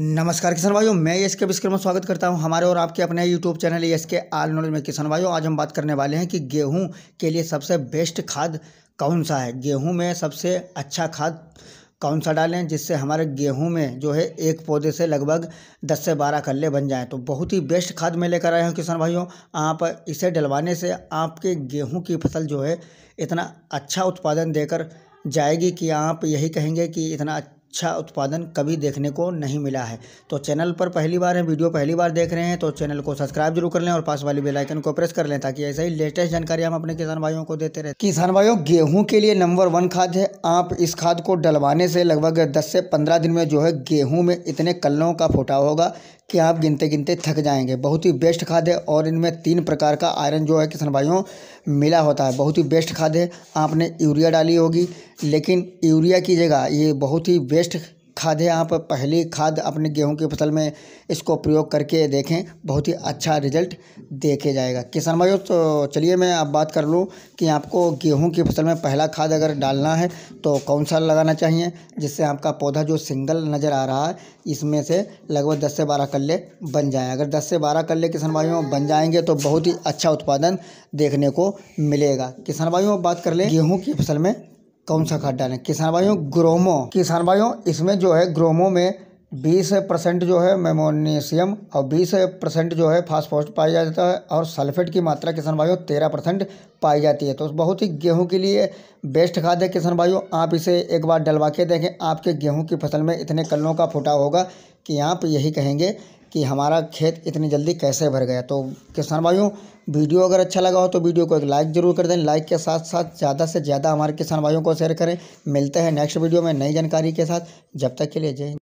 नमस्कार किसान भाइयों मैं यश के विश्वकर्मा स्वागत करता हूं हमारे और आपके अपने यूट्यूब चैनल यश के आल नॉलेज में किसान भाइयों आज हम बात करने वाले हैं कि गेहूं के लिए सबसे बेस्ट खाद कौन सा है गेहूं में सबसे अच्छा खाद कौन सा डालें जिससे हमारे गेहूं में जो है एक पौधे से लगभग दस से बारह कल्ले बन जाएँ तो बहुत ही बेस्ट खाद मैं लेकर आया हूँ किसान भाइयों आप इसे डलवाने से आपके गेहूँ की फसल जो है इतना अच्छा उत्पादन देकर जाएगी कि आप यही कहेंगे कि इतना अच्छा उत्पादन कभी देखने को नहीं मिला है तो चैनल पर पहली बार है वीडियो पहली बार देख रहे हैं तो चैनल को सब्सक्राइब जरूर कर लें और पास वाली बेल आइकन को प्रेस कर लें ताकि ऐसे ही लेटेस्ट जानकारी हम अपने किसान भाइयों को देते रहे किसान भाइयों गेहूं के लिए नंबर वन खाद है आप इस खाद को डलवाने से लगभग दस से पंद्रह दिन में जो है गेहूँ में इतने कल्लों का फोटा होगा कि आप गिनते गिनते थक जाएंगे बहुत ही बेस्ट खाद है और इनमें तीन प्रकार का आयरन जो है किसान भाइयों मिला होता है बहुत ही बेस्ट खाद है आपने यूरिया डाली होगी लेकिन यूरिया की जगह ये बहुत ही बेस्ट खाद है आप पहली खाद अपने गेहूं की फसल में इसको प्रयोग करके देखें बहुत ही अच्छा रिजल्ट देखे जाएगा किसान भाइयों तो चलिए मैं अब बात कर लूँ कि आपको गेहूं की फसल में पहला खाद अगर डालना है तो कौन सा लगाना चाहिए जिससे आपका पौधा जो सिंगल नज़र आ रहा है इसमें से लगभग दस से बारह कल्ले बन जाए अगर दस से बारह कल्ले किसान भाइयों बन जाएंगे तो बहुत ही अच्छा उत्पादन देखने को मिलेगा किसान भाइयों बात कर लें गेहूँ की फसल में कौन सा खाद डालें किसान भाइयों ग्रोमो किसान भाइयों इसमें जो है ग्रोमो में 20 परसेंट जो है मेमोनीशियम और 20 परसेंट जो है फास्फोस्ट पाया जाता है और सल्फेट की मात्रा किसान भाइयों 13 परसेंट पाई जाती है तो बहुत ही गेहूं के लिए बेस्ट खाद है किसान भाइयों आप इसे एक बार डलवा के देखें आपके गेहूं की फसल में इतने कलों का फुटाव होगा कि आप यही कहेंगे कि हमारा खेत इतनी जल्दी कैसे भर गया तो किसान भाइयों वीडियो अगर अच्छा लगा हो तो वीडियो को एक लाइक ज़रूर कर दें लाइक के साथ साथ ज़्यादा से ज़्यादा हमारे किसान भाइयों को शेयर करें मिलते हैं नेक्स्ट वीडियो में नई जानकारी के साथ जब तक के लिए जय